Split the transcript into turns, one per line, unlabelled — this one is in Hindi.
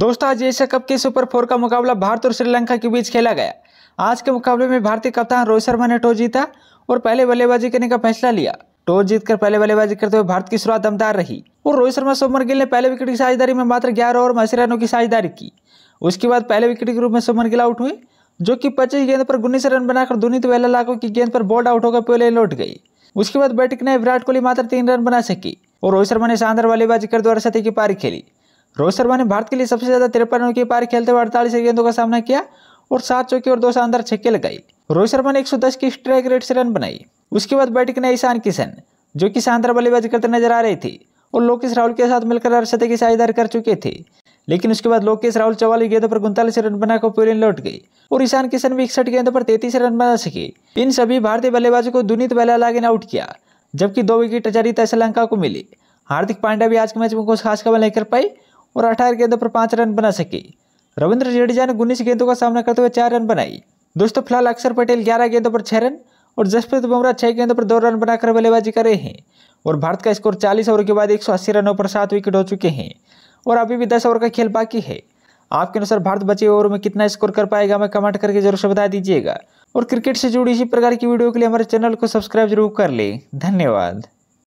दोस्तों आज एशिया कप के सुपर फोर का मुकाबला भारत और श्रीलंका के बीच खेला गया आज के मुकाबले में भारतीय कप्तान रोहित शर्मा ने टॉस जीता और पहले बल्लेबाजी करने का फैसला लिया टॉस जीतकर पहले बल्लेबाजी करते हुए भारत की शुरुआत दमदार रही और रोहित शर्मा सोमर गिल ने पहले विकेट की साझेदारी में मात्र ग्यारह ओवर में अस्सी रनों की साझेदारी की उसके बाद पहले विकेट के रूप में सोमर गिल आउट हुई जो कि पच्चीस गेंद पर उन्नीस रन बनाकर दुनित तो वेला लाखों की गेंद पर बोल्ड आउट होकर पहले लौट गई उसके बाद बैठक ने विराट कोहली मात्र तीन रन बना सकी और रोहित शर्मा ने शानदार बल्लेबाजी कर द्वारा सती की पारी खेली रोहित शर्मा ने भारत के लिए सबसे ज्यादा तिरपन रनों की पारी खेलते हुए अड़तालीस गेंदों का सामना किया और सात चौके और दो शानदार छक्के लगाई रोहित शर्मा ने एक की स्ट्राइक रेट से रन बनाई उसके बाद बैटिंग ने ईशान किशन जो कि शानदार बल्लेबाजी करते नजर आ रही थी और लोकेश राहुल के साथ मिलकर अरसते की साझेदारी कर चुके थे लेकिन उसके बाद लोकेश राहुल चौवालीस गेंदों पर उनतालीस रन बनाकर पूरे लौट गई और ईशान किशन भी इकसठ गेंदों पर तैतीस रन बना सके इन सभी भारतीय बल्लेबाजों को दुनित बल्ला ने आउट किया जबकि दो विकेट जरिता श्रीलंका को मिली हार्दिक पांड्या भी आज के मैच में कुछ खास कमाल नहीं कर पाई और अठारह गेंदों पर पांच रन बना सके रविंद्र जडेजा ने उन्नीस गेंदों का सामना करते हुए चार रन बनाई दोस्तों फिलहाल अक्षर पटेल ग्यारह गेंदों पर छह रन और जसप्रीत बुमराह छह गेंदों पर दो रन बनाकर बल्लेबाजी कर रहे हैं और भारत का स्कोर चालीस ओवर के बाद एक रनों पर सात विकेट हो चुके हैं और अभी भी दस ओवर का खेल बाकी है आपके अनुसार भारत बचे ओवर में कितना स्कोर कर पाएगा हमें कमेंट करके जरूर से बता दीजिएगा और क्रिकेट से जुड़ी इसी प्रकार की वीडियो के लिए हमारे चैनल को सब्सक्राइब जरूर कर लें धन्यवाद